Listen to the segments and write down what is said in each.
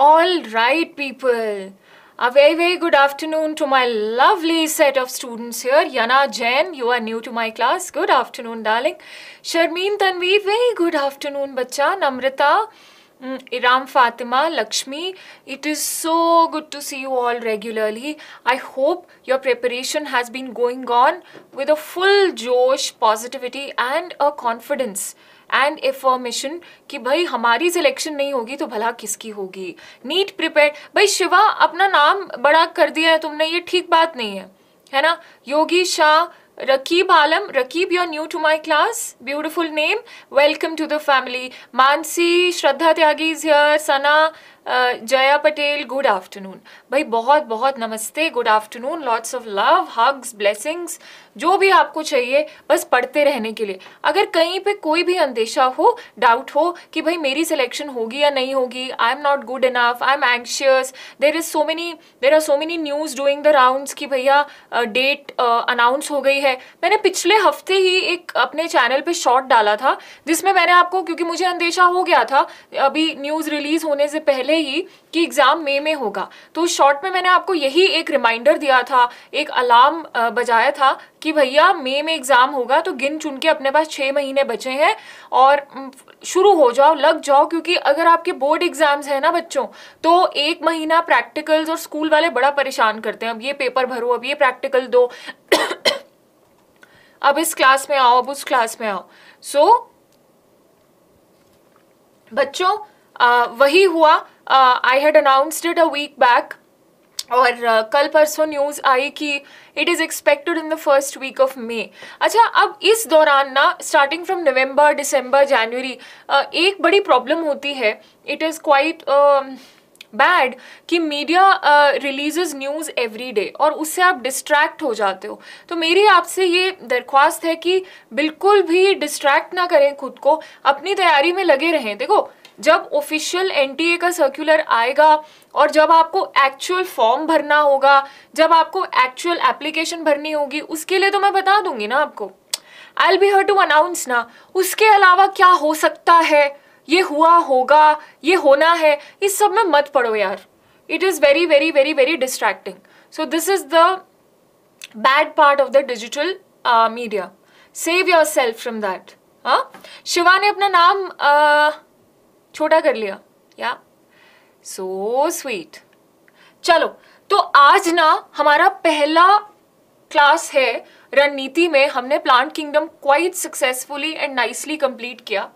All right, people. A very, very good afternoon to my lovely set of students here. Yana Jain, you are new to my class. Good afternoon, darling. Sharmeen Tanvi, very good afternoon, bacha. Namrata, mm, Iram Fatima, Lakshmi, it is so good to see you all regularly. I hope your preparation has been going on with a full josh, positivity and a confidence. And affirmation कि भाई हमारी selection नहीं होगी तो भला किसकी होगी NEET prepare भाई शिवा अपना नाम बड़ा कर दिया है तुमने ये ठीक बात नहीं है है ना Yogi Shah Rakib Alam Rakib you are new to my class beautiful name welcome to the family Mansi Shraddha Tyagi is here Sana Jaya Patel good afternoon भाई बहुत बहुत नमस्ते good afternoon lots of love hugs blessings जो भी आपको चाहिए बस पढ़ते रहने के लिए अगर कहीं पे कोई भी अंदेशा हो डाउट हो कि भाई मेरी सिलेक्शन होगी या नहीं होगी I am not good enough I am anxious there is so many there are so many news doing the rounds कि भैया डेट uh, अनाउंस uh, हो गई है मैंने पिछले हफ्ते ही एक अपने चैनल पर शॉर्ट डाला था जिसमें मैंने आपको क्योंकि मुझे अंदेशा हो गया था अभी न्यूज़ रिलीज़ होने से पहले पहले ही कि एग्ज़ाम मई में होगा तो शॉर्ट में मैंने आपको यही एक रिमाइंडर दिया था एक अलार्म बजाया था कि भैया मई में, में एग्ज़ाम होगा तो गिन चुन के अपने पास छः महीने बचे हैं और शुरू हो जाओ लग जाओ क्योंकि अगर आपके बोर्ड एग्ज़ाम्स हैं ना बच्चों तो एक महीना प्रैक्टिकल्स और स्कूल वाले बड़ा परेशान करते हैं अब ये पेपर भरो अब ये प्रैक्टिकल दो अब इस क्लास में आओ अब उस क्लास में आओ सो so, बच्चों आ, वही हुआ I had announced it a week back और uh, कल परसों न्यूज़ आई कि it is expected in the first week of May अच्छा अब इस दौरान ना स्टार्टिंग फ्रॉम नवंबर दिसंबर जनवरी एक बड़ी प्रॉब्लम होती है इट इज़ क्वाइट बैड कि media releases news every day और उससे आप डिस्ट्रैक्ट हो जाते हो तो मेरी आपसे ये दरख्वास्त है कि बिल्कुल भी डिस्ट्रैक्ट ना करें खुद को अपनी तैयारी में लगे रहें देखो जब ऑफिशियल एनटीए का सर्कुलर आएगा और जब आपको एक्चुअल फॉर्म भरना होगा जब आपको एक्चुअल एप्लीकेशन भरनी होगी उसके लिए तो मैं बता दूंगी ना आपको I be her to announce ना उसके अलावा क्या हो सकता है ये हुआ होगा ये होना है इस सब में मत पढ़ो यार it is very very very very distracting so this is the bad part of the digital media save yourself from that हाँ शिवा ने अपना नाम uh, छोटा कर लिया या सो स्वीट चलो तो आज ना हमारा पहला क्लास है रणनीति में हमने plant kingdom quite successfully and nicely complete किया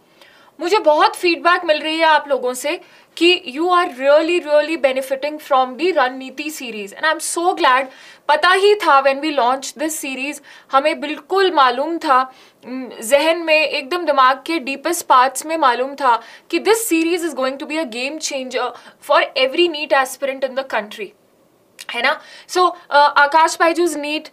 मुझे बहुत फीडबैक मिल रही है आप लोगों से कि you are really really benefiting from the रणनीति series and I am so glad पता ही था when we launch this series हमें बिल्कुल मालूम था जहन में एकदम दिमाग के डीपेस्ट पार्ट्स में मालूम था कि this series is going to be a game changer for every NEET aspirant in the country है ना so Aakash Byju's NEET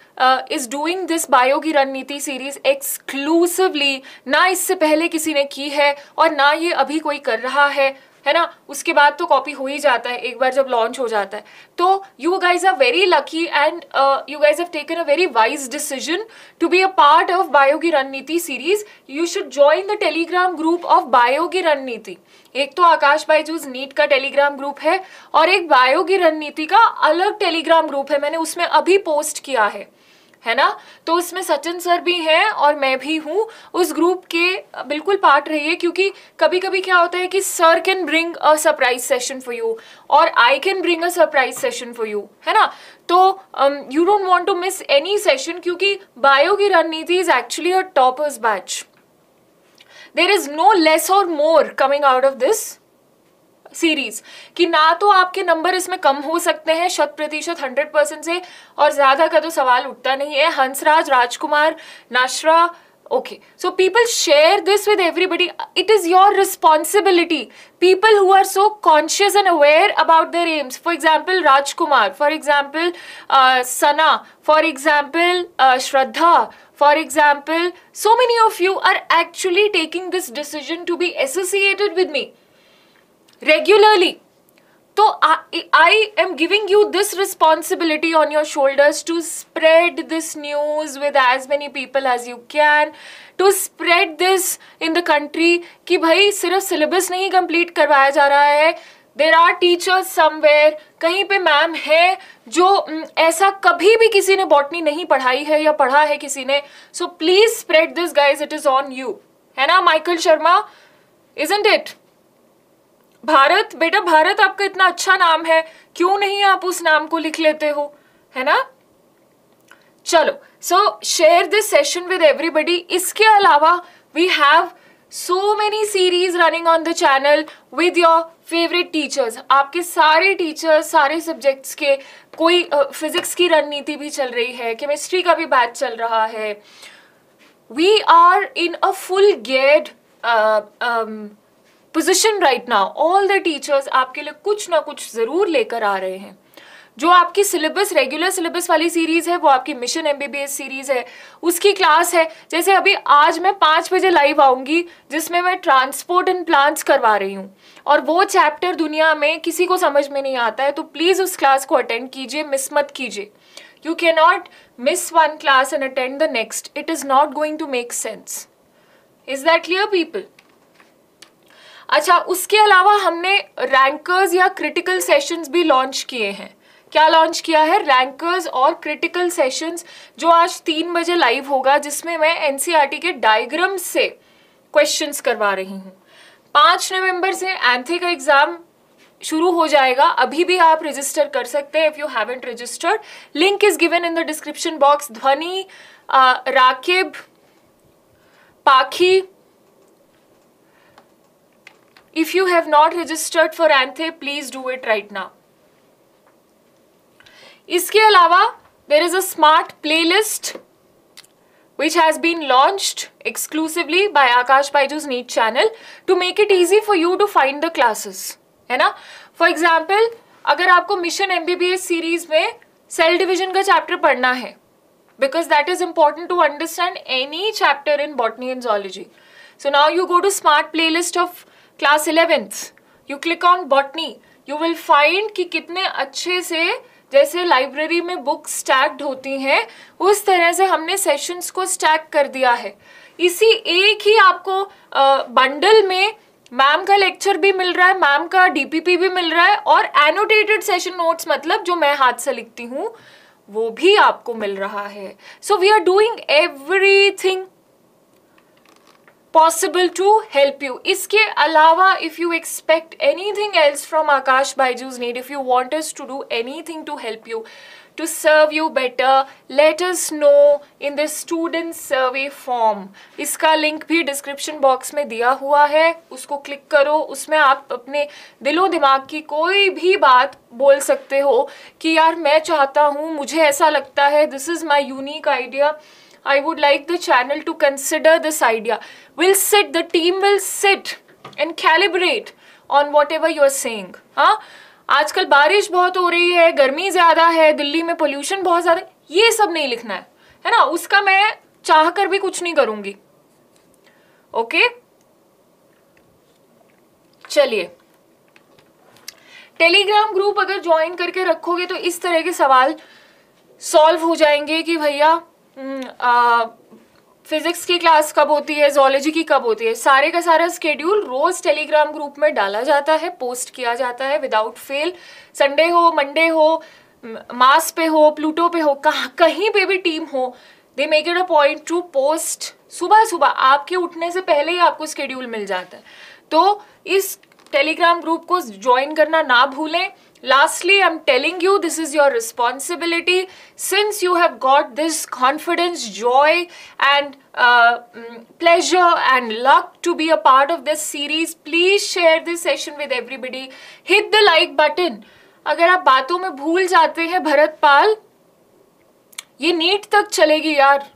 is doing this bio की रणनीति सीरीज एक्सक्लूसिवली ना इससे पहले किसी ने की है और ना ये अभी कोई कर रहा है है ना उसके बाद तो कॉपी हो ही जाता है एक बार जब लॉन्च हो जाता है तो you guys are very lucky and you guys have taken a very wise decision to be a part of bio की रणनीति series you should join the Telegram group of bio की रणनीति एक तो आकाश बाईजूस नीट का टेलीग्राम ग्रुप है और एक बायो की रणनीति का अलग टेलीग्राम ग्रुप है मैंने उसमें अभी पोस्ट किया है है ना तो उसमें सचिन सर भी हैं और मैं भी हूँ उस ग्रुप के बिल्कुल पार्ट रहिए क्योंकि कभी कभी क्या होता है कि sir can bring a surprise session for you और I can bring a surprise session for you है ना तो you don't want to miss any session क्योंकि बायो की रणनीति इज actually a toppers batch there is no less और more coming out of this series कि ना तो आपके नंबर इसमें कम हो सकते हैं शत प्रतिशत हंड्रेड परसेंट से और ज्यादा का तो सवाल उठता नहीं है Hansraj Rajkumar Nashra okay so people share this with everybody it is your responsibility people who are so conscious and aware about their aims for example Rajkumar for example Sana for example Shraddha for example so many of you are actually taking this decision to be associated with me regularly तो I am giving you this responsibility on your shoulders to spread this news with as many people as you can to spread this in the country कि भाई सिर्फ syllabus नहीं complete करवाया जा रहा है there are teachers somewhere कहीं पे मैम है जो ऐसा कभी भी किसी ने बॉटनी नहीं पढ़ाई है या पढ़ा है किसी ने so please spread this guys it is on you है ना Michael Sharma is isn't it Bharat बेटा भारत आपका इतना अच्छा नाम है क्यों नहीं आप उस नाम को लिख लेते हो है ना चलो so share this session with everybody इसके अलावा we have so many series running on the channel with your favourite teachers आपके सारे टीचर्स सारे सब्जेक्ट्स के कोई फिजिक्स uh, की रणनीति भी चल रही है केमिस्ट्री का भी बैच चल रहा है we are in a full गेड position right now all the teachers आपके लिए कुछ ना कुछ ज़रूर लेकर आ रहे हैं जो आपकी सिलेबस रेगुलर सिलेबस वाली सीरीज़ है वो आपकी मिशन एमबीबीएस सीरीज़ है उसकी क्लास है जैसे अभी आज मैं पाँच बजे लाइव आऊँगी जिसमें मैं ट्रांसपोर्ट एंड प्लान्स करवा रही हूँ और वो चैप्टर दुनिया में किसी को समझ में नहीं आता है तो प्लीज़ उस क्लास को अटेंड कीजिए मिस मत कीजिए you cannot miss one class and attend the next it is not going to make sense is that clear people अच्छा उसके अलावा हमने रैंकर्स या क्रिटिकल सेशंस भी लॉन्च किए हैं क्या लॉन्च किया है रैंकर्स और क्रिटिकल सेशंस जो आज तीन बजे लाइव होगा जिसमें मैं एनसीईआरटी e के डायग्राम से क्वेश्चंस करवा रही हूँ पाँच नवंबर से एंथे का एग्ज़ाम शुरू हो जाएगा अभी भी आप रजिस्टर कर सकते हैं if you haven't registered link is given in the description box Dhvani Rakeeb पाखी If you have not registered for ANTHE, please do it right now. iske alawa there is a smart playlist which has been launched exclusively by Akash Baiju's Neat channel to make it easy for you to find the classes. hai na for example agar aapko mission mbbs series mein cell division ka chapter padhna hai because that is important to understand any chapter in botany and zoology so now you go to smart playlist of class eleventh you click on botany you will find कि कितने अच्छे से जैसे library में books stacked होती हैं उस तरह से हमने सेशंस को स्टैक कर दिया है इसी एक ही आपको बंडल में मैम का लेक्चर भी मिल रहा है मैम का डीपीपी भी मिल रहा है और एनोटेटेड सेशन नोट्स मतलब जो मैं हाथ से लिखती हूँ वो भी आपको मिल रहा है so we are doing everything possible to help you इसके अलावा if you expect anything else from Aakash Byju's NEET if you want us to do anything to help you to serve you better let's know in the student survey form इसका link भी description box में दिया हुआ है उसको click करो उसमें आप अपने दिलो दिमाग की कोई भी बात बोल सकते हो कि यार मैं चाहता हूँ मुझे ऐसा लगता है this is my unique idea I would like the channel to consider this idea. We'll sit, the team will sit and calibrate on whatever you are saying. ha हाँ? huh? आजकल बारिश बहुत हो रही है गर्मी ज़्यादा है दिल्ली में पोल्यूशन बहुत ज़्यादा ये सब नहीं लिखना है है ना उसका मैं चाह कर भी कुछ नहीं करूँगी ओके चलिए टेलीग्राम ग्रुप अगर ज्वाइन करके रखोगे तो इस तरह के सवाल सॉल्व हो जाएंगे कि भैया फिजिक्स हम्म, की क्लास कब होती है जोलॉजी की कब होती है सारे का सारा स्केड्यूल रोज टेलीग्राम ग्रुप में डाला जाता है पोस्ट किया जाता है विदाउट फेल संडे हो मंडे हो मास पे हो प्लूटो पे हो कहा कहीं पे भी टीम हो they make it a point to post सुबह सुबह आपके उठने से पहले ही आपको स्केड्यूल मिल जाता है तो इस टेलीग्राम ग्रुप को ज्वाइन करना ना भूलें Lastly, I'm telling you, this is your responsibility. Since you have got this confidence, joy, and uh, pleasure and luck to be a part of this series, please share this session with everybody. Hit the like button. अगर आप बातों में भूल जाते हैं भरत पाल ये NEET तक चलेगी यार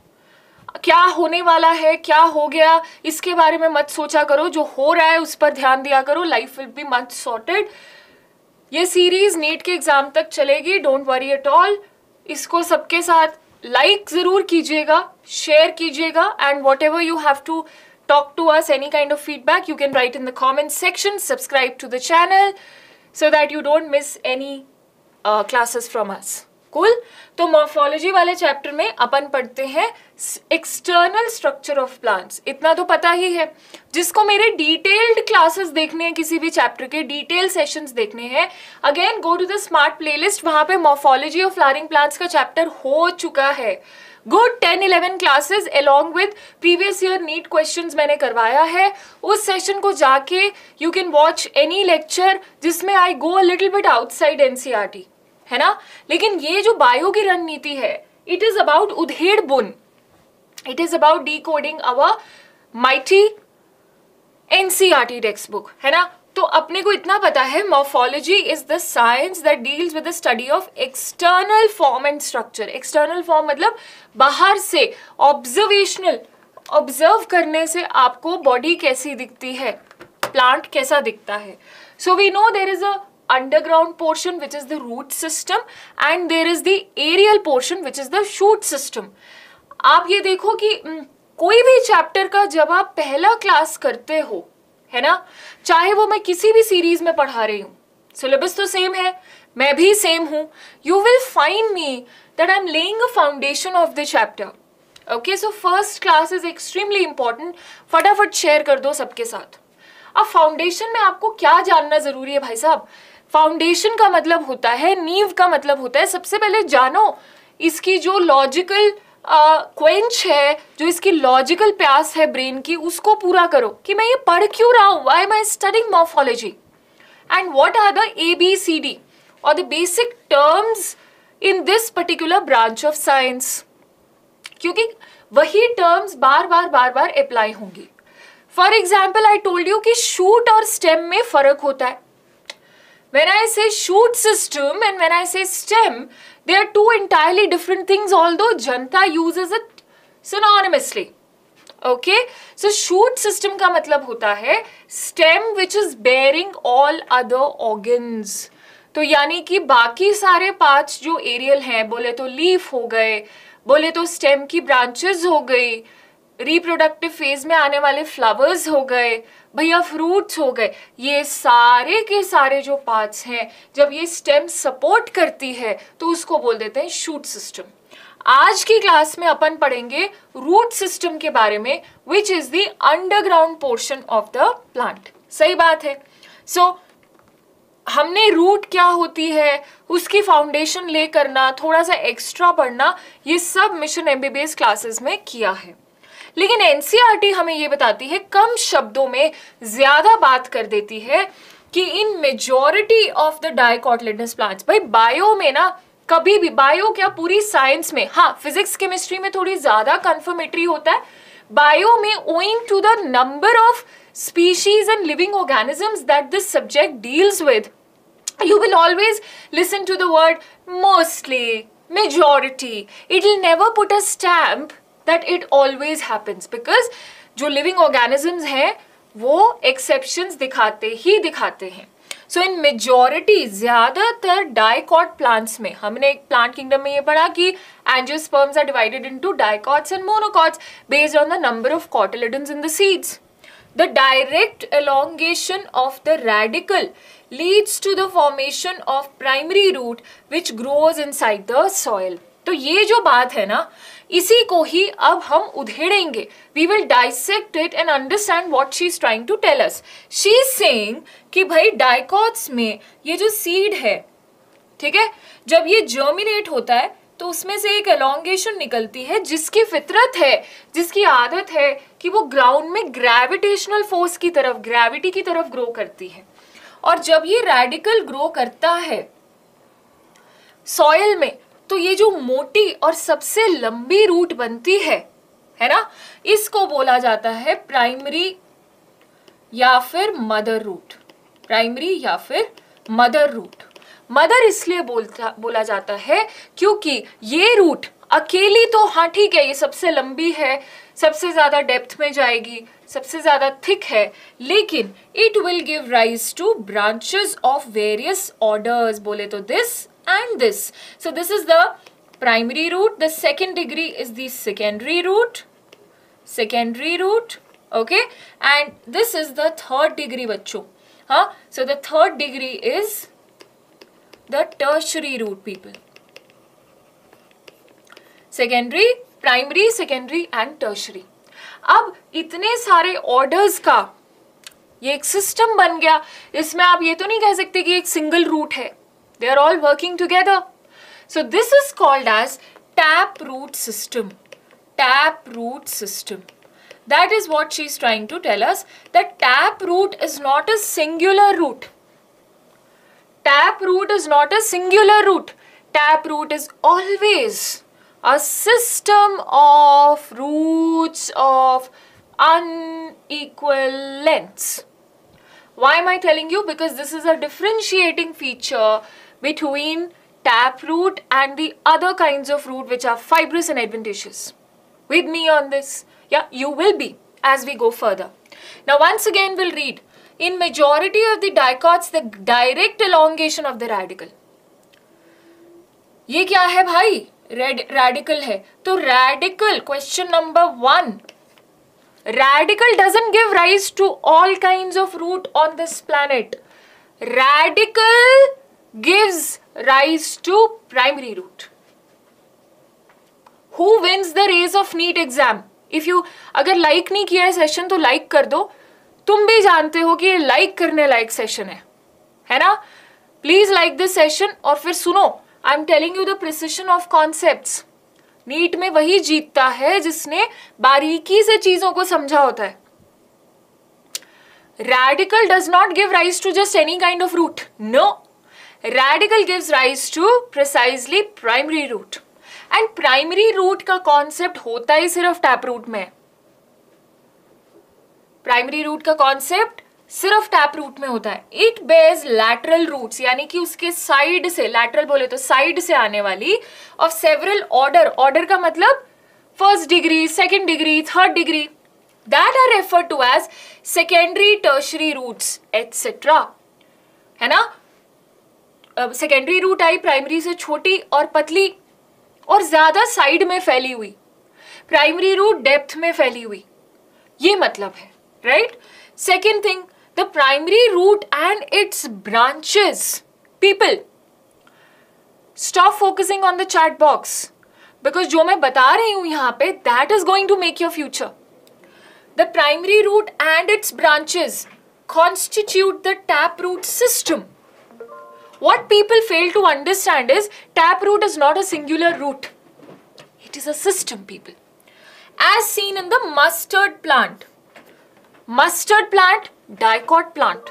क्या होने वाला है क्या हो गया इसके बारे में मत सोचा करो जो हो रहा है उस पर ध्यान दिया करो life will be much sorted ये सीरीज नीट के एग्जाम तक चलेगी डोंट वरी एट ऑल इसको सबके साथ लाइक जरूर कीजिएगा शेयर कीजिएगा and whatever you have to talk to us any kind of feedback you can write in the comment section subscribe to the channel so that you don't miss any classes from us cool तो morphology वाले chapter में अपन पढ़ते हैं external structure of plants इतना तो पता ही है जिसको मेरे डिटेल्ड क्लासेस देखने हैं किसी भी चैप्टर के डिटेल सेशंस देखने हैं again go to the smart playlist वहां पे मॉर्फोलॉजी ऑफ फ्लारिंग प्लांट्स का चैप्टर हो चुका है good ten eleven classes along with previous year NEET questions मैंने करवाया है उस सेशन को जाके you can watch any lecture जिसमें I go a little bit outside NCERT है ना लेकिन ये जो बायो की रणनीति है इट इज अबाउट उधेड़ बुन it is about decoding our mighty NCERT textbook है ना तो अपने को इतना पता है morphology is the science that deals with the study of external form and structure external form मतलब बाहर से ऑब्जर्वेशनल ऑब्जर्व करने से आपको बॉडी कैसी दिखती है प्लांट कैसा दिखता है so we know there is a underground portion which is the root system and there is the aerial portion which is the shoot system आप ये देखो कि कोई भी चैप्टर का जब आप पहला क्लास करते हो है ना चाहे वो मैं किसी भी सीरीज में पढ़ा रही हूँ सिलेबस तो सेम है मैं भी सेम हूँ you will find me that I am laying a foundation of the chapter okay so first class is extremely important फटाफट शेयर कर दो सबके साथ अब फाउंडेशन में आपको क्या जानना जरूरी है भाई साहब फाउंडेशन का मतलब होता है नींव का मतलब होता है सबसे पहले जानो इसकी जो लॉजिकल क्वेंच uh, है जो इसकी लॉजिकल प्यास है ब्रेन की उसको पूरा करो कि मैं ये पढ़ क्यों रहा हूँ I am I studying morphology and what are the A B C D और the basic terms in this particular branch of science क्योंकि वही टर्म्स बार बार बार बार अप्लाई होंगी for example I told you कि शूट और स्टेम में फर्क होता है when i say shoot system and when i say stem they are two entirely different things although janta uses it synonymously okay so shoot system का मतलब होता है stem which is bearing all other organs तो यानी कि बाकी सारे parts जो एरियल हैं बोले तो लीफ हो गए बोले तो स्टेम की ब्रांचेस हो गई रिप्रोडक्टिव फेज में आने वाले फ्लावर्स हो गए भैया फ्रूट्स हो गए ये सारे के सारे जो पार्ट्स हैं जब ये स्टेम सपोर्ट करती है तो उसको बोल देते हैं शूट सिस्टम आज की क्लास में अपन पढ़ेंगे रूट सिस्टम के बारे में which is the underground portion of the plant सही बात है सो so, हमने रूट क्या होती है उसकी फाउंडेशन ले करना थोड़ा सा एक्स्ट्रा पढ़ना ये सब मिशन एमबीबीएस क्लासेस में किया है लेकिन एनसीईआरटी e हमें ये बताती है कम शब्दों में ज्यादा बात कर देती है कि in majority of the dicotyledonous plants भाई बायो में ना कभी भी बायो क्या पूरी साइंस में हाँ फिजिक्स केमिस्ट्री में थोड़ी ज्यादा कंफर्मेटरी होता है बायो में owing to the number of species and living organisms that this subject deals with you will always listen to the word mostly majority it will never put a stamp that it always happens because जो living organisms हैं वो exception दिखाते ही दिखाते हैं so in majority ज्यादातर dicot plants में हमने एक प्लांट किंगडम में ये पढ़ा कि angiosperms are divided into dicots and monocots based on the number of cotyledons in the seeds direct elongation of the radicle leads to the formation of primary root which grows inside the soil तो ये जो बात है ना इसी को ही अब हम उधेड़ेंगे we will dissect it and understand what she is trying to tell us she is saying कि भाई डायकॉट्स में ये जो सीड है ठीक है जब ये जर्मिनेट होता है तो उसमें से एक अलोंगेशन निकलती है जिसकी फितरत है जिसकी आदत है कि वो ग्राउंड में ग्रेविटेशनल फोर्स की तरफ ग्रेविटी की तरफ ग्रो करती है और जब ये रेडिकल ग्रो करता है सॉयल में तो ये जो मोटी और सबसे लंबी रूट बनती है है ना इसको बोला जाता है प्राइमरी या फिर मदर रूट प्राइमरी या फिर मदर रूट मदर इसलिए बोलता बोला जाता है क्योंकि ये रूट अकेली तो हाँ ठीक है ये सबसे लंबी है सबसे ज़्यादा डेप्थ में जाएगी सबसे ज़्यादा थिक है लेकिन it will give rise to branches of various orders बोले तो this and this. So this is the primary root. The second degree is the secondary root. Secondary root. Okay. And this is the third degree, bachcho ha Huh? So the third degree is the tertiary root, people. Secondary, primary, secondary and tertiary. अब इतने सारे orders का ये एक system बन गया इसमें आप ये तो नहीं कह सकते कि एक सिंगल रूट है They are all working together. So this is called as tap root system. Tap root system. That is what she's trying to tell us. That root is not a singular root. Tap root is not a singular root. Tap root is always a system of roots of unequal lengths. Why am I telling you? Because this is a differentiating feature between taproot and the other kinds of root which are fibrous and adventitious. With me on this, yeah, you will be as we go further. Now once again we'll read, in majority of the dicots the direct elongation of the radical. ये क्या है भाई red radical है तो question number one. Radical doesn't give rise to all kinds of root on this planet. Radical. gives rise to primary root. Who wins the race of neat exam? If you अगर like like नहीं किया है session तो like like कर दो तुम भी जानते हो कि ye लाइक like करने लायक सेशन है hai ना प्लीज लाइक this सेशन और फिर सुनो I am telling you the precision of concept NEET में वही जीतता है जिसने बारीकी से चीजों को समझा होता है radical does not give rise to just any kind of root no radical gives rise to precisely primary root and primary root का कॉन्सेप्ट होता ही सिर्फ टैप रूट में प्राइमरी रूट का कॉन्सेप्ट सिर्फ टैप रूट में होता है इट बेज लैटरल रूट्स यानी कि उसके साइड से लैटरल बोले तो साइड से आने वाली ऑफ सेवरल ऑर्डर ऑर्डर का मतलब first degree second degree third degree that are refer to as secondary tertiary roots etcetera है ना सेकेंडरी रूट आई प्राइमरी से छोटी और पतली और ज़्यादा साइड में फैली हुई प्राइमरी रूट डेप्थ में फैली हुई ये मतलब है right second thing the primary root and its branches people stop focusing on the chat box because जो मैं बता रही हूं यहां पे that is going to make your future the primary root and its branches constitute the root system What people fail to understand is taproot is not a singular root. It is a system, people. As seen in the mustard plant. Mustard plant, dicot plant.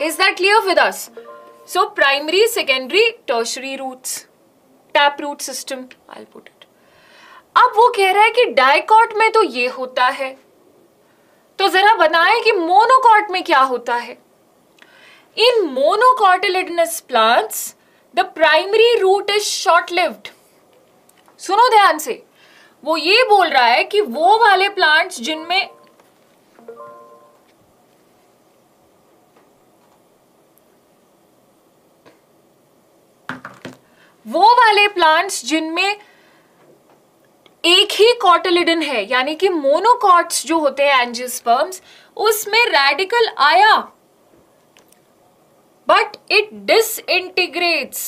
Is that clear with us? So primary, secondary, tertiary roots. Taproot system, I'll put it. ab wo keh raha hai ki dicot mein to ye hota hai to zara banaye ki monocot mein kya hota hai In monocotyledonous plants, the primary root is short-lived. सुनो ध्यान से वो ये बोल रहा है कि वो वाले प्लांट्स जिनमें वो वाले प्लांट्स जिनमें एक ही कॉटलिडन है यानी कि मोनोकॉट्स जो होते हैं एंजियोस्पर्म्स उसमें रेडिकल आया but it disintegrates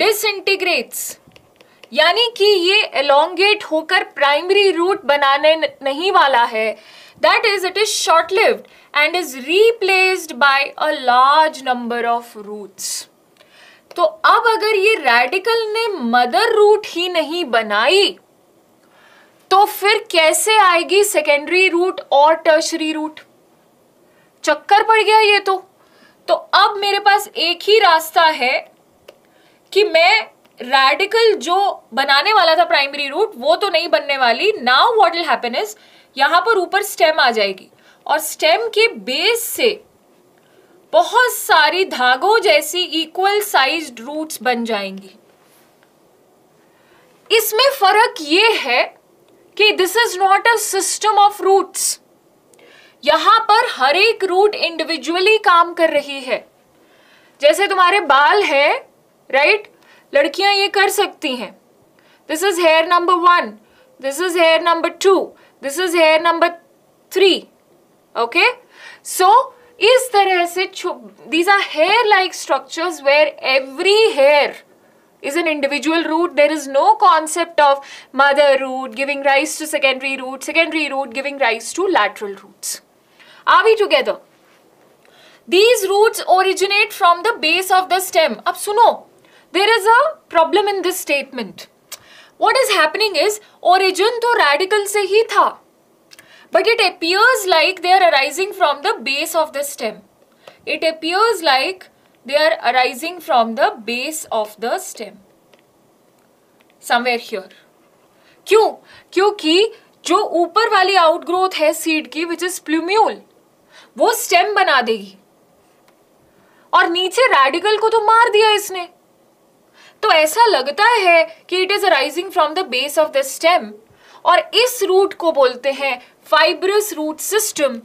disintegrates यानी कि ये एलोंगेट होकर प्राइमरी रूट बनाने नहीं वाला है that is it is short lived and is replaced by a large number of roots तो अब अगर ये रेडिकल ने मदर रूट ही नहीं बनाई तो फिर कैसे आएगी सेकेंडरी रूट और टर्शरी रूट चक्कर पड़ गया ये तो तो अब मेरे पास एक ही रास्ता है कि मैं रेडिकल जो बनाने वाला था प्राइमरी रूट वो तो नहीं बनने वाली now what will happen is यहां पर ऊपर स्टेम आ जाएगी और स्टेम के बेस से बहुत सारी धागों जैसी इक्वल साइज रूट्स बन जाएंगी इसमें फर्क ये है कि this is not a system of roots यहां पर हर एक रूट इंडिविजुअली काम कर रही है जैसे तुम्हारे बाल है राइट लड़कियां ये कर सकती हैं this is hair number one this is hair number two this is hair number three okay so इस तरह से these are hair like structures where every hair is an individual root there is no concept of mother root giving rise to secondary root secondary root giving rise to lateral roots Are we together? These roots originate from the base of the stem. Ab suno, there is a problem in this statement. What is happening is origin to radical se hi tha. But it appears like they are arising from the base of the stem. It appears like they are arising from the base of the stem. Somewhere here. क्यों क्योंकि jo ऊपर वाली outgrowth है seed की which is plumule वो stem बना देगी और नीचे रेडिकल को तो मार दिया इसने तो ऐसा लगता है कि it is arising from the base of the stem और इस रूट को बोलते हैं fibrous root system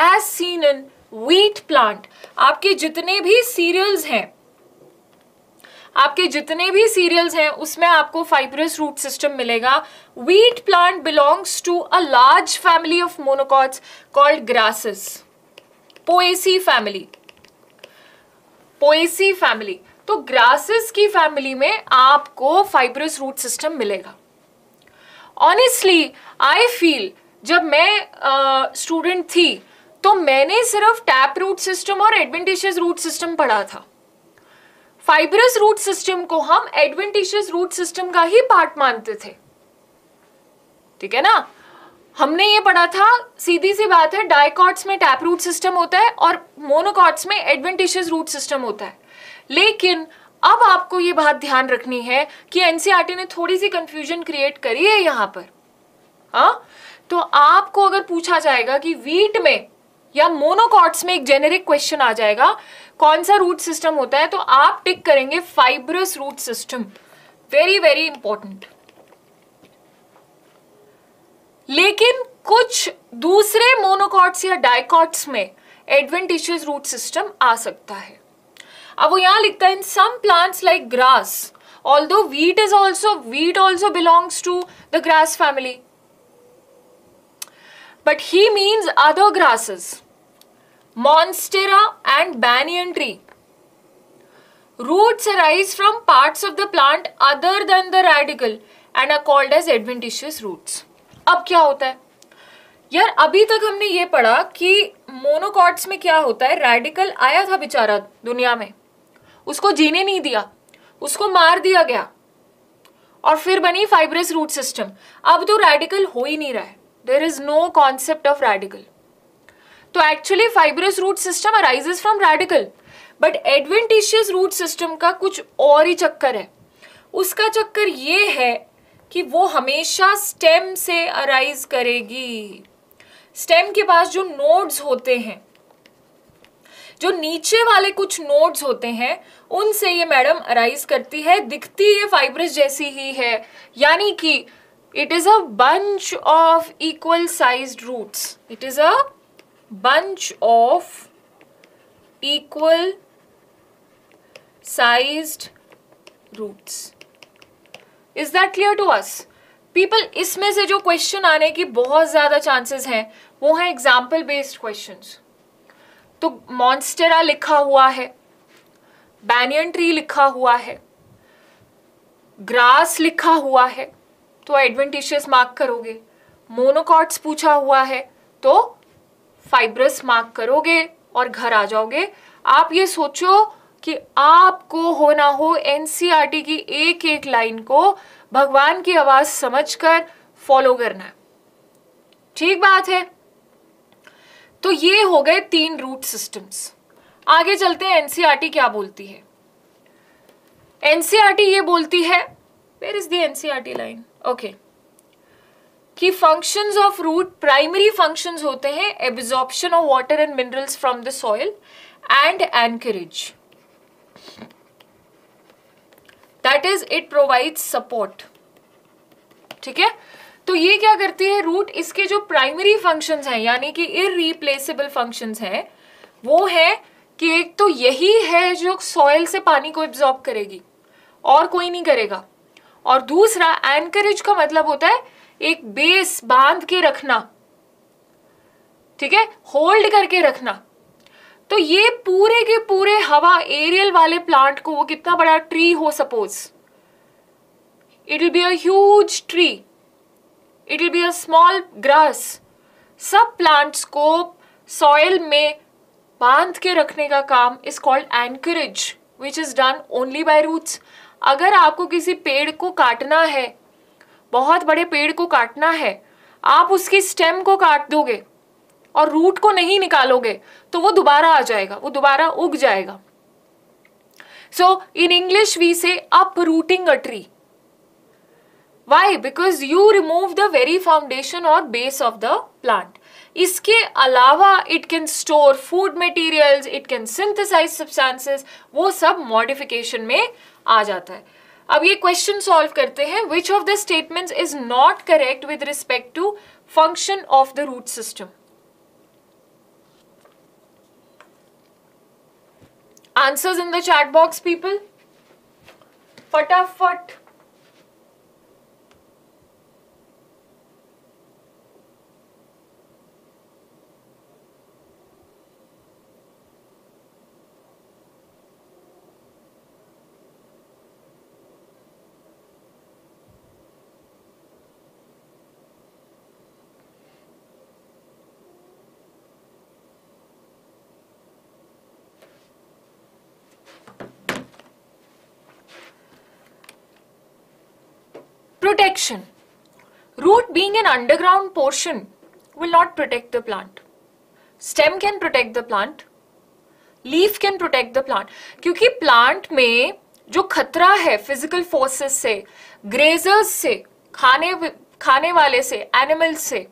as seen in wheat plant आपके जितने भी सीरियल्स हैं आपके जितने भी सीरियल्स हैं उसमें आपको फाइब्रस रूट सिस्टम मिलेगा wheat plant belongs to a large family of monocots called grasses Poaceae family Poaceae family तो ग्रासेस की फैमिली में आपको फाइब्रस रूट सिस्टम मिलेगा ऑनेस्टली आई फील जब मैं स्टूडेंट uh, थी तो मैंने सिर्फ टैप रूट सिस्टम और एडवेंटिशियस रूट सिस्टम पढ़ा था फाइब्रस रूट सिस्टम को हम एडवेंटिशियस रूट सिस्टम का ही पार्ट मानते थे ठीक है ना हमने ये पढ़ा था सीधी सी बात है डायकॉट्स में टैप रूट सिस्टम होता है और मोनोकॉट्स में एडवेंटिशियस रूट सिस्टम होता है लेकिन अब आपको ये बात ध्यान रखनी है कि एनसीईआरटी e ने थोड़ी सी कंफ्यूजन क्रिएट करी है यहाँ पर हाँ तो आपको अगर पूछा जाएगा कि वीट में या मोनोकॉट्स में एक जेनेरिक क्वेश्चन आ जाएगा कौन सा रूट सिस्टम होता है तो आप टिक करेंगे fibrous root system very very important लेकिन कुछ दूसरे मोनोकॉट्स या डायकॉट्स में एडवेंटिशियस रूट सिस्टम आ सकता है अब वो यहां लिखता है in some plants like grass although wheat is also wheat also belongs to the grass family but he means other grasses monstera and banyan tree roots arise from parts of the plant other than the radical and are called as adventitious roots अब क्या होता है यार अभी तक हमने ये पढ़ा कि मोनोकॉट्स में क्या होता है रेडिकल आया था बेचारा दुनिया में उसको जीने नहीं दिया उसको मार दिया गया और फिर बनी फाइब्रस रूट सिस्टम अब तो रेडिकल हो ही नहीं रहा है there is no concept of radical तो actually fibrous root system arises from radical but adventitious root system का कुछ और ही चक्कर है उसका चक्कर ये है कि वो हमेशा स्टेम से अराइज करेगी स्टेम के पास जो नोड्स होते हैं जो नीचे वाले कुछ नोड्स होते हैं उनसे ये मैडम अराइज करती है दिखती ये फाइब्रस जैसी ही है यानी कि it is a bunch of equal size roots it is a bunch of equal size roots is that clear to us people इसमें से जो क्वेश्चन आने की बहुत ज्यादा चांसेस हैं वो हैं एग्जाम्पल बेस्ड क्वेश्चन तो मॉन्स्टेरा लिखा हुआ है बैनियन ट्री लिखा हुआ है ग्रास लिखा हुआ है तो एडवेंटिशियस मार्क करोगे मोनोकॉट्स पूछा हुआ है तो फाइब्रस मार्क करोगे और घर आ जाओगे आप ये सोचो कि आपको ना हो एनसीईआरटी e की एक एक लाइन को भगवान की आवाज समझकर फॉलो करना है ठीक बात है तो ये हो गए तीन रूट सिस्टम्स आगे चलते हैं एनसीईआरटी e क्या बोलती है एनसीईआरटी e ये बोलती है where is the NCERT line okay कि functions of root primary functions होते हैं absorption of water and minerals from the soil and anchorage that is it provide support ठीक है तो ये क्या करती है रूट इसके जो प्राइमरी फंक्शंस हैं यानी कि इरिप्लेसेबल फंक्शंस हैं वो है कि एक तो यही है जो सॉइल से पानी को एब्जॉर्ब करेगी और कोई नहीं करेगा और दूसरा एंकरेज का मतलब होता है एक बेस बांध के रखना ठीक है होल्ड करके रखना तो ये पूरे के पूरे हवा एरियल वाले प्लांट को वो कितना बड़ा ट्री हो suppose it will be a tree it will be a small grass सब प्लांट्स को सॉइल में बांध के रखने का काम is called anchorage which is done only by roots अगर आपको किसी पेड़ को काटना है बहुत बड़े पेड़ को काटना है आप उसकी स्टेम को काट दोगे और रूट को नहीं निकालोगे तो वो दोबारा आ जाएगा वो दोबारा उग जाएगा so in English we say uprooting a tree why because you remove the very foundation और बेस ऑफ द प्लांट इसके अलावा it can store food materials it can synthesise substances वो सब मॉडिफिकेशन में आ जाता है अब ये क्वेश्चन सॉल्व करते हैं which of the statements is not correct with respect to function of the root system Answers in the chat box, people. Fatafat. Protection Root being an underground portion will not protect the plant. Stem can protect the plant. Leaf can protect the plant. kyunki plant mein जो खतरा है physical forces से grazers से खाने खाने वाले से animal से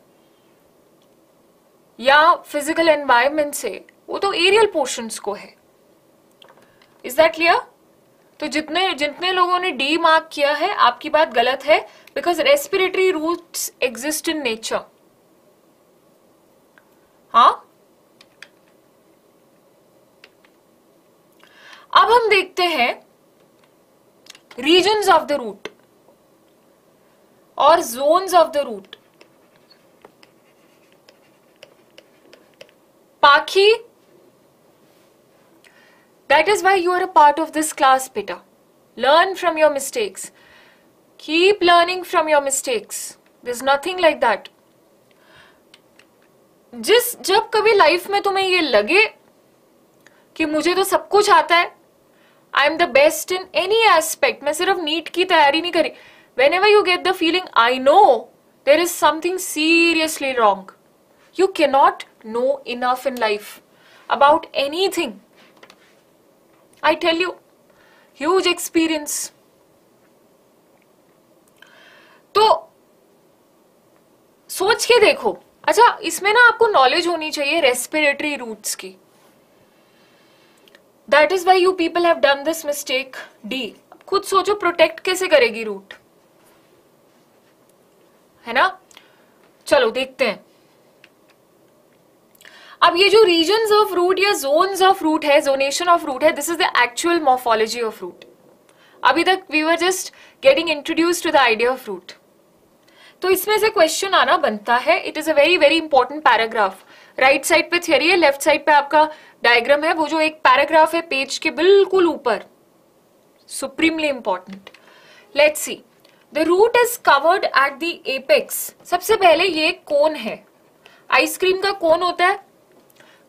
या फिजिकल एनवायरमेंट से वो तो एरियल पोर्शंस को है इज दैट क्लियर तो जितने जितने लोगों ने डी मार्क किया है आपकी बात गलत है because respiratory roots exist in nature हाँ अब हम देखते हैं रीजन ऑफ द रूट और zones of the root Pakhi That is why you are a part of this class, Peter. Learn from your mistakes. Keep learning from your mistakes. There's nothing like that. जिस जब कभी life में तुम्हें ये लगे कि मुझे तो सब कुछ आता है I am the best in any aspect मैं सिर्फ नीट की तैयारी नहीं करी whenever you get the feeling I know there is something seriously wrong you cannot know enough in life about anything I tell you, huge experience. तो सोच के देखो अच्छा इसमें ना आपको नॉलेज होनी चाहिए रेस्पिरेटरी रूट्स की that is why you people have done this mistake D खुद सोचो प्रोटेक्ट कैसे करेगी रूट है ना चलो देखते हैं अब ये जो रीजन ऑफ रूट या जोन ऑफ रूट है जोनेशन ऑफ रूट है this is the actual morphology of root अभी तक we are just getting introduce to the idea of root तो इसमें से क्वेश्चन आना बनता है it is a very very important paragraph right side पे थियरी है लेफ्ट साइड पे आपका डायग्राम है वो जो एक पैराग्राफ है पेज के बिल्कुल ऊपर supremely important let see the root is covered at the apex सबसे पहले ये कोन है आइसक्रीम का कोन होता है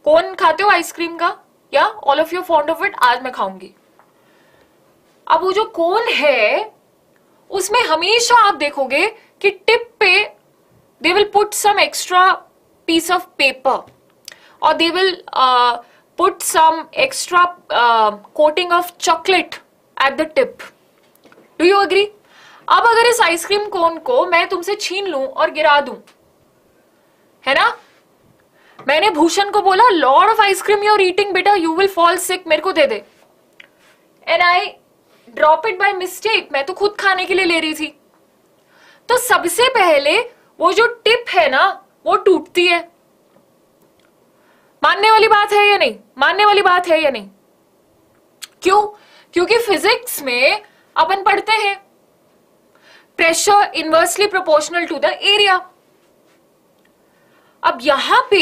कौन खाते हो आइसक्रीम का या all of you fond of it आज मैं खाऊंगी अब वो जो कौन है उसमें हमेशा आप देखोगे कि टिप पे they will put some extra piece of paper और they will put some extra coating of chocolate at the tip do you agree अब अगर इस आइसक्रीम कोन को मैं तुमसे छीन लूं और गिरा दूं है ना मैंने भूषण को बोला lord of ice cream you're eating बेटा यू विल फॉल सिक मेरे को दे दे and I drop it by mistake मैं तो खुद खाने के लिए ले रही थी तो सबसे पहले वो जो टिप है ना वो टूटती है मानने वाली बात है या नहीं मानने वाली बात है या नहीं क्यों क्योंकि फिजिक्स में अपन पढ़ते हैं pressure inversely proportional to the area अब यहाँ पे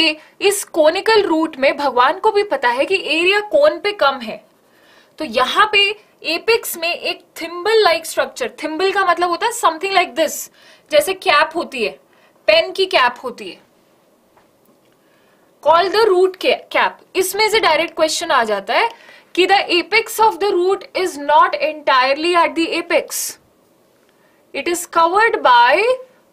इस कोनिकल रूट में भगवान को भी पता है कि एरिया कौन पे कम है तो यहाँ पे एपिक्स में एक थिम्बल लाइक स्ट्रक्चर थिम्बल का मतलब होता है समथिंग लाइक दिस जैसे कैप होती है पेन की कैप होती है कॉल द रूट कैप इसमें से डायरेक्ट क्वेश्चन आ जाता है कि the apex of the root is not entirely at the apex it is covered by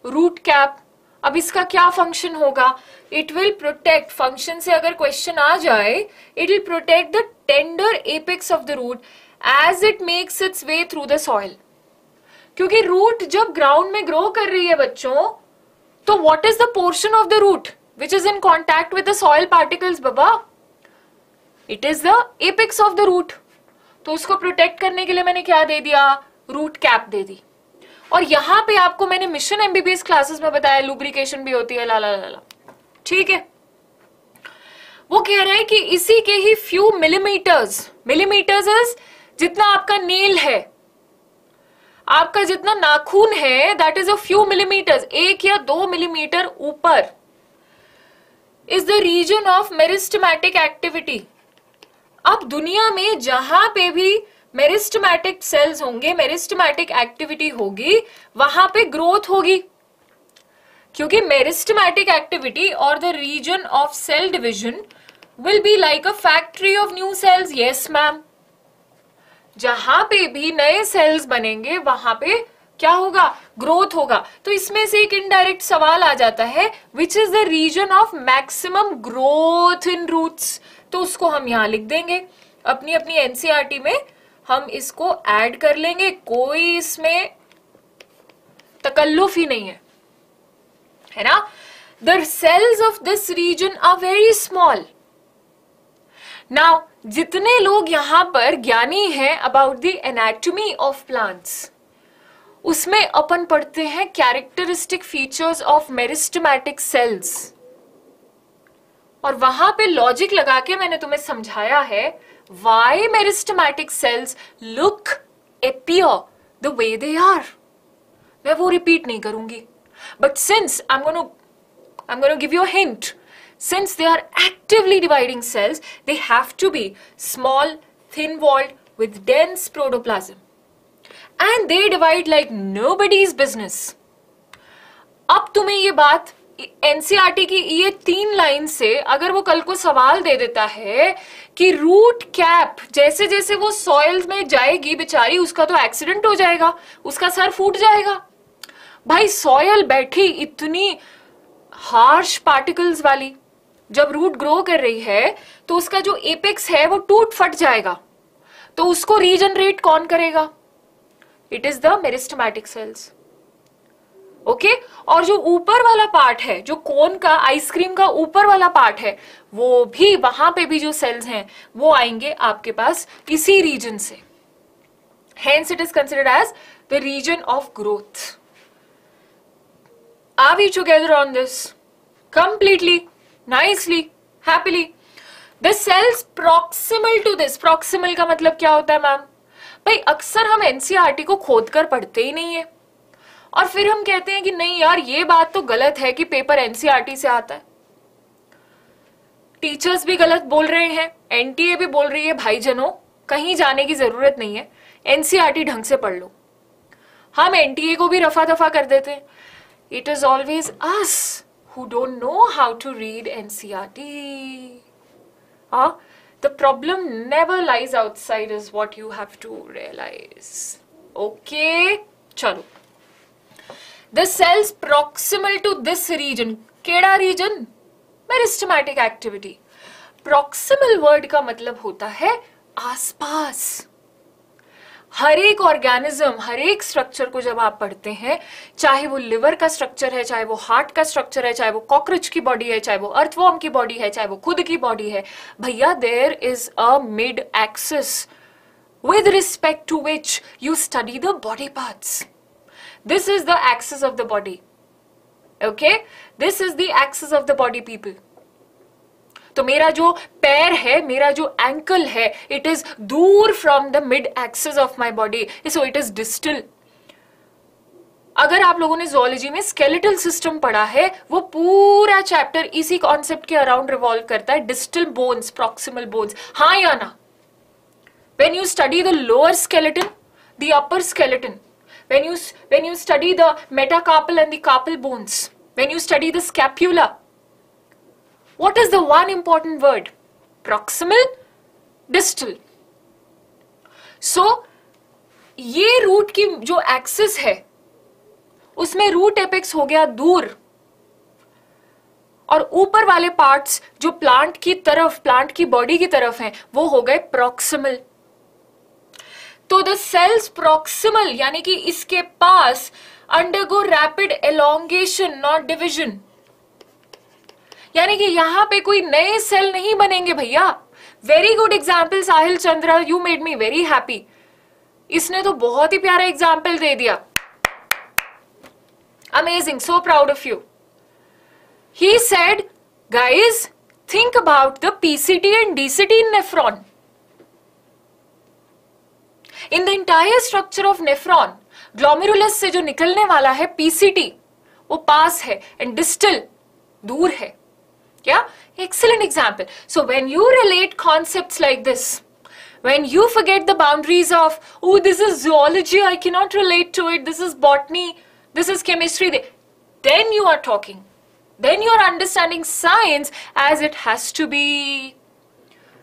root cap अब इसका क्या फंक्शन होगा इट विल प्रोटेक्ट फंक्शन से अगर क्वेश्चन आ जाए it will protect the tender apex of the root as it makes its way through the soil क्योंकि root जब ग्राउंड में ग्रो कर रही है बच्चों तो what is the portion of the root which is in contact with the soil particles बाबा it is the apex of the root तो उसको प्रोटेक्ट करने के लिए मैंने क्या दे दिया रूट कैप दे दी और यहाँ पे आपको मैंने मिशन एमबीबीएस क्लासेस में बताया लुब्रिकेशन भी होती है ला ला ला ठीक है वो कह रहे हैं कि इसी के ही फ्यू मिलीमीटर्स मिलीमीटर्स जितना आपका नेल है आपका जितना नाखून है that is a few millimetres एक या दो मिलीमीटर ऊपर is the region of meristematic activity अब दुनिया में जहां पे भी मेरिस्टमैटिक सेल्स होंगे मेरिस्टमैटिक एक्टिविटी होगी वहां पे ग्रोथ होगी क्योंकि मेरिस्टमैटिक एक्टिविटी और the region of cell division will be like a factory of new cells yes ma'am जहां पे भी नए सेल्स बनेंगे वहां पे क्या होगा ग्रोथ होगा तो इसमें से एक इनडायरेक्ट सवाल आ जाता है which is the region of maximum growth in roots तो उसको हम यहां लिख देंगे अपनी अपनी एनसीआरटी में हम इसको ऐड कर लेंगे कोई इसमें तकल्लुफ ही नहीं है है ना the cells of this region are very small now जितने लोग यहां पर ज्ञानी हैं about the anatomy of plants उसमें अपन पढ़ते हैं characteristic features of meristematic cells और वहां पे लॉजिक लगा के मैंने तुम्हें समझाया है why meristematic cells look appear the way they are मैं वो रिपीट नहीं करूंगी but since I am gonna I am gonna give you a hint since they are actively dividing cells they have to be small thin walled with dense protoplasm. And they divide like nobody's business. अब तुम्हें ये बात NCERT की ये तीन line से अगर वो कल को सवाल दे देता है कि रूट कैप जैसे जैसे वो सॉइल में जाएगी बेचारी उसका तो एक्सीडेंट हो जाएगा उसका सर फूट जाएगा भाई सॉयल बैठी इतनी हार्श पार्टिकल्स वाली जब रूट ग्रो कर रही है तो उसका जो एपेक्स है वो टूट फट जाएगा तो उसको रीजनरेट कौन करेगा it is the meristematic cells okay और जो ऊपर वाला पार्ट है जो कोन का आइसक्रीम का ऊपर वाला पार्ट है वो भी वहां पे भी जो सेल्स हैं वो आएंगे आपके पास इसी रीजन से hence it is considered as the region of growth are we together on this completely nicely happily the cells proximal to this proximal का मतलब क्या होता है मैम भाई अक्सर हम एनसीआरटी e को खोद कर पढ़ते ही नहीं है और फिर हम कहते हैं कि नहीं यार ये बात तो गलत है कि पेपर एनसीआरटी e से आता है टीचर्स भी गलत बोल रहे हैं एनटीए भी बोल रही है भाईजनों कहीं जाने की जरूरत नहीं है एनसीईआरटी ढंग से पढ़ लो हम एनटीए को भी रफा दफा कर देते हैं it is always us who don't know how to read NCERT T the problem never lies outside is what you have to realise okay चलो the cells proximal to this region केड़ा region meristematic activity proximal word का मतलब होता है आसपास हर एक organism हर एक structure को जब आप पढ़ते हैं चाहे वो लिवर का स्ट्रक्चर है चाहे वो हार्ट का स्ट्रक्चर है चाहे वो कॉकरोच की बॉडी है चाहे वो अर्थवॉर्म की बॉडी है चाहे वो खुद की बॉडी है भैया there is a mid axis with respect to which you study the body parts this is the axis of the body okay this is the axis of the body people तो मेरा जो पैर है मेरा जो ankle है it is दूर from the mid axis of my body so it is distal अगर आप लोगों ने जोलॉजी में स्केलेटल सिस्टम पढ़ा है वो पूरा चैप्टर इसी कॉन्सेप्ट के अराउंड रिवॉल्व करता है डिस्टल बोन्स प्रॉक्सिमल बोन्स हाँ या ना when you study the lower skeleton the upper skeleton when you when you study the metacarpal and the carpal bones when you study the scapula. What is the one important word? Proximal, distal. So so, ये root की जो axis है उसमें root apex हो गया दूर और ऊपर वाले पार्ट्स जो प्लांट की तरफ प्लांट की बॉडी की तरफ हैं वो हो गए प्रॉक्सिमल तो द सेल्स प्रॉक्सिमल यानी कि इसके पास undergo rapid elongation not division यानी कि यहां पे कोई नए सेल नहीं बनेंगे भैया very good example Sahil Chandra you made me very happy इसने तो बहुत ही प्यारा एग्जाम्पल दे दिया amazing so proud of you he said guys think about the PCT and DCT in nephron in the entire structure of nephron glomerulus से जो निकलने वाला है पीसीटी वो पास है एंड डिस्टल दूर है क्या excellent example so when you relate concept like this when you forget the boundaries of oh this is geology I not relate to it this is botany this is chemistry then you are talking then you are understanding science as it has to be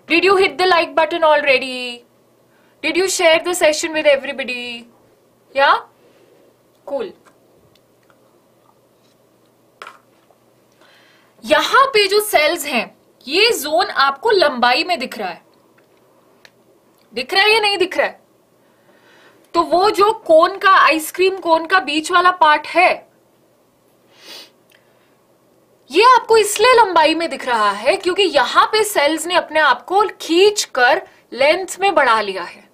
did you hit the like button already did you share the session with everybody या Cool. यहां पे जो sales हैं ये zone आपको लंबाई में दिख रहा है दिख रहा है या नहीं दिख रहा है तो वो जो कोन का आइसक्रीम कोन का बीच वाला पार्ट है ये आपको इसलिए लंबाई में दिख रहा है क्योंकि यहां पे सेल्स ने अपने आप को खींच कर लेंथ में बढ़ा लिया है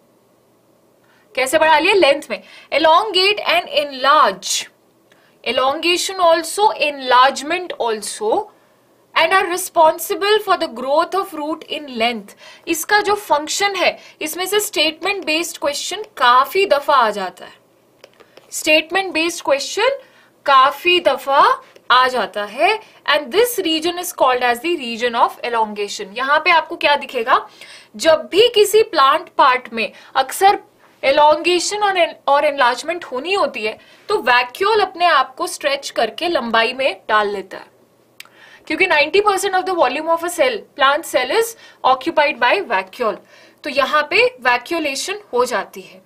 कैसे बढ़ा लिया लेंथ में elongate and enlarge elongation also enlargement also and are responsible for the growth of root in length इसका जो function है इसमें से statement based question काफी दफा आ जाता है statement based question काफी दफा आ जाता है and this region is called as the region of elongation यहाँ पे आपको क्या दिखेगा जब भी किसी प्लांट पार्ट में अक्सर एलोंगेशन और और एनलार्जमेंट होनी होती है तो वैक्यूल अपने आप को स्ट्रेच करके लंबाई में डाल लेता है क्योंकि 90% percent of the volume of a cell plant cell is occupied by vacuole तो यहाँ पे वैक्यूलेशन हो जाती है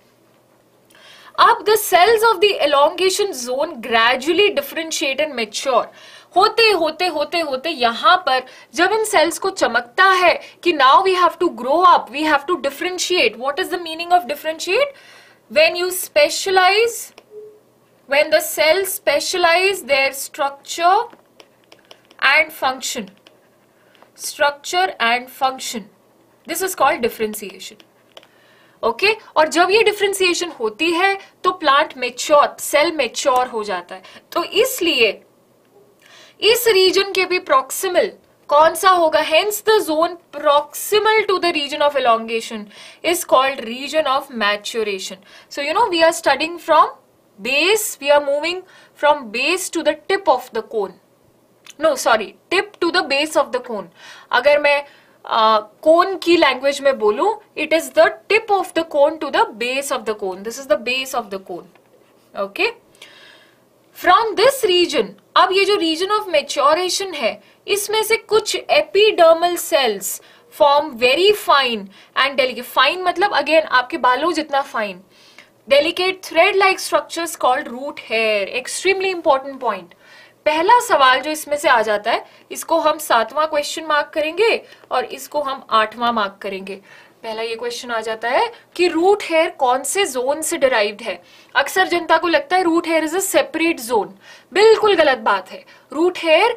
अब the cells of the elongation zone gradually differentiate and mature होते होते होते होते यहां पर जब इन सेल्स को चमकता है कि now we have to grow up we have to differentiate what is the meaning of differentiate when you specialise when the cells specialise their structure and function structure and function this is called differentiation okay okay? और जब ये differentiation होती है तो plant mature cell mature हो जाता है तो इसलिए इस रीजन के भी प्रोक्सिमल कौन सा होगा hence the zone proximal to the region of elongation is called region of maturation so you know we are studying from base we are moving from base to the tip of the cone no sorry tip to the base of the cone अगर मैं cone uh, की language में बोलू it is the tip of the cone to the base of the cone this is the base of the cone okay from this region अब ये जो region of maturation है इसमें से कुछ epidermal cells form very fine and delicate fine मतलब again आपके बालों जितना fine delicate thread like structures called root hair extremely important point पहला सवाल जो इसमें से आ जाता है इसको हम सातवां क्वेश्चन मार्क करेंगे और इसको हम आठवां मार्क करेंगे पहला ये क्वेश्चन आ जाता है कि रूट हेयर कौन से जोन से डिराइव्ड है अक्सर जनता को लगता है root hair is a separate zone बिल्कुल गलत बात है root hair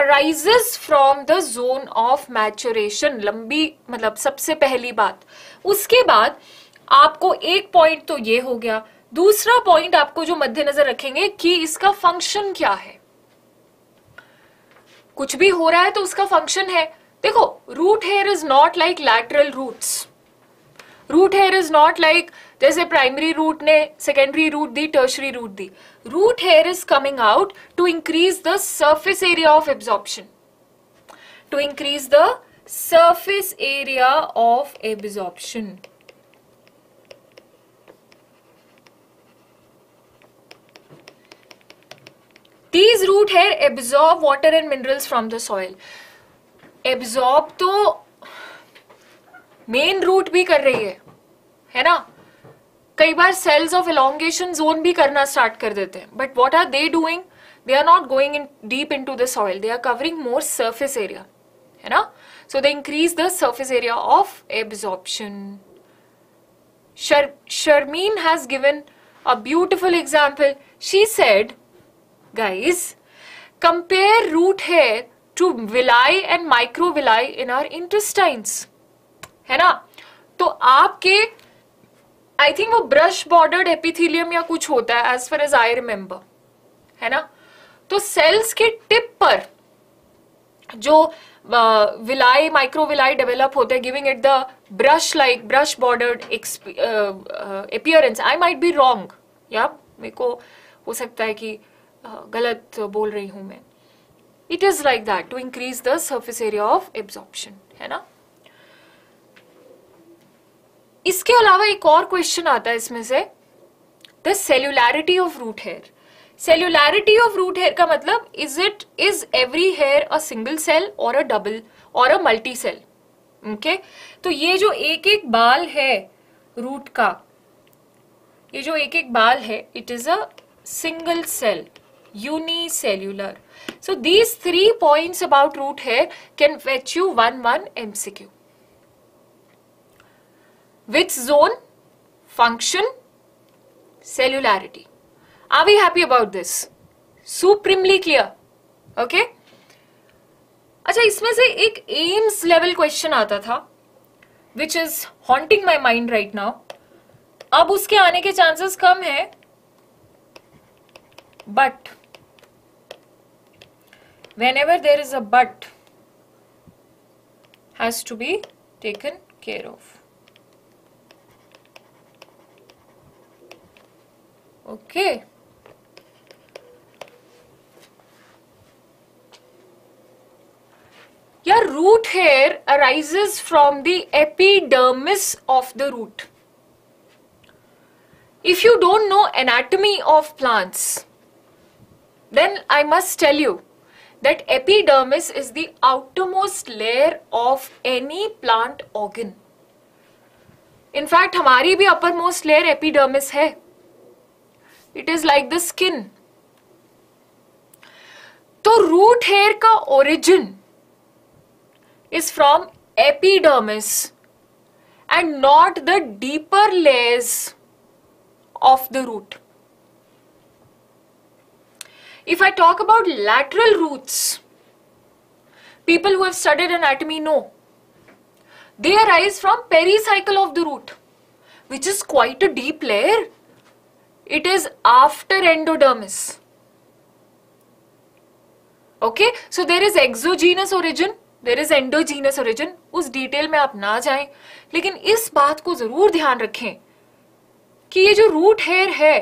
arises from the zone of maturation लंबी मतलब सबसे पहली बात उसके बाद आपको एक पॉइंट तो ये हो गया दूसरा पॉइंट आपको जो मद्देनजर रखेंगे कि इसका फंक्शन क्या है कुछ भी हो रहा है तो उसका फंक्शन है देखो root hair is not like lateral roots root hair is not like जैसे प्राइमरी रूट ने सेकेंडरी रूट दी टर्शरी रूट दी root hair is coming out to increase the surface area of absorption to increase the surface area of absorption these root hair absorb water and minerals from the soil absorb तो main root भी कर रही है है ना कई बार cells of elongation zone भी करना स्टार्ट कर देते हैं but what are they doing they are not going in deep into the soil they are covering more surface area है ना so they increase the surface area of absorption Sharmeen has given a beautiful example she said guys compare root hair to villi and microvilli in our intestines है ना तो आपके I think वो brush bordered epithelium या कुछ होता है as far as I remember है ना तो सेल्स के टिप पर जो विलाई माइक्रोविलाई डेवलप होते हैं giving it the brush like brush bordered appearance I might be wrong या मेरे को हो सकता है कि गलत बोल रही हूं मैं it is like that to increase the surface area of absorption है ना इसके अलावा एक और क्वेश्चन आता है इसमें से the cellularity of root hair cellularity of root hair का मतलब is it is every hair a single cell और अ डबल और अ मल्टी सेल ओके तो ये जो एक एक बाल है रूट का ये जो एक एक बाल है it is a single cell these three point about root hair can fetch you one one M C Q Which zone? Function? Cellularity. Are we happy about this? Supremely clear. Okay? अच्छा इसमें से एक AIIMS level question आता था which is haunting my mind right now अब उसके आने के चांसेस कम है but whenever there is a but has to be taken care of okay okay. या root hair arises from the epidermis of the root if you don't know anatomy of plants then i must tell you that epidermis is the outermost layer of any plant organ in fact हमारी भी uppermost layer epidermis है it is like the skin तो root hair का origin is from epidermis and not the deeper layers of the root. If I talk about lateral roots, people who have studied anatomy know they arise from pericycle of the root, which is quite a deep layer. it is after endodermis okay so there is exogenous origin there is endogenous origin उस detail में आप ना जाएं लेकिन इस बात को जरूर ध्यान रखें कि ये जो रूट हेयर है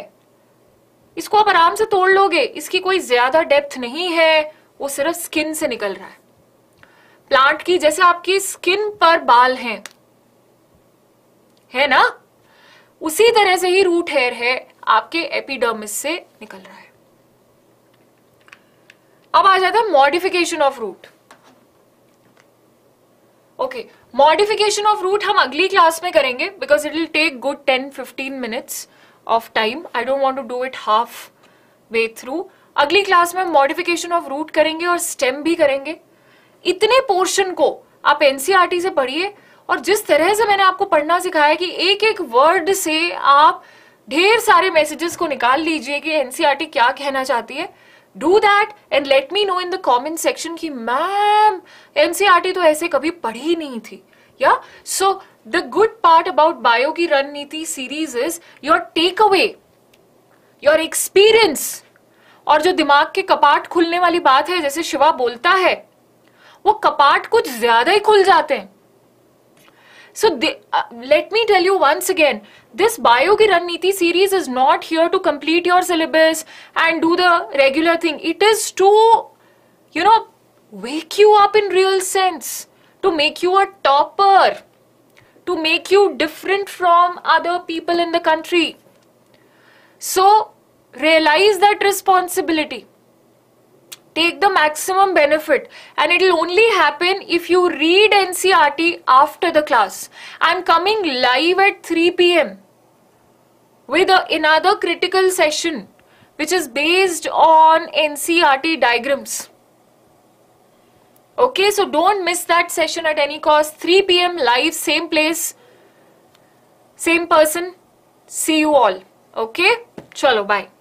इसको आप आराम से तोड़ लोगे इसकी कोई ज्यादा डेप्थ नहीं है वो सिर्फ स्किन से निकल रहा है प्लांट की जैसे आपकी स्किन पर बाल हैं है ना उसी तरह से ही रूट हेयर है आपके एपिडर्मिस से निकल रहा है अब आ जाता है modification of root okay modification of root हम अगली क्लास में करेंगे because it will take good ten fifteen minutes of time I don't want to do it half way through अगली क्लास में हम मॉडिफिकेशन ऑफ रूट करेंगे और stem भी करेंगे इतने पोर्शन को आप एनसीआरटी e से पढ़िए और जिस तरह से मैंने आपको पढ़ना सिखाया कि एक एक वर्ड से आप ढेर सारे मैसेजेस को निकाल लीजिए कि एनसीईआरटी e क्या कहना चाहती है do that and let me know in the comment section की मैम एनसीईआरटी तो ऐसे कभी पढ़ी नहीं थी या so the good part about bio की रणनीति series is your take away your experience और जो दिमाग के कपाट खुलने वाली बात है जैसे शिवा बोलता है वो कपाट कुछ ज्यादा ही खुल जाते हैं So they, uh, let me tell you once again, this Biogi Ranniti series is not here to complete your syllabus and do the regular thing. It is to, you know, wake you up in real sense, to make you a topper, to make you different from other people in the country. So realize that responsibility take the maximum benefit and it'll only happen if you read NCRT after the class. I'm coming live at 3 pm with a, another critical session which is based on NCRT diagrams. Okay, so don't miss that session at any cost. 3 pm live, same place, same person. See you all. Okay, chalo, bye.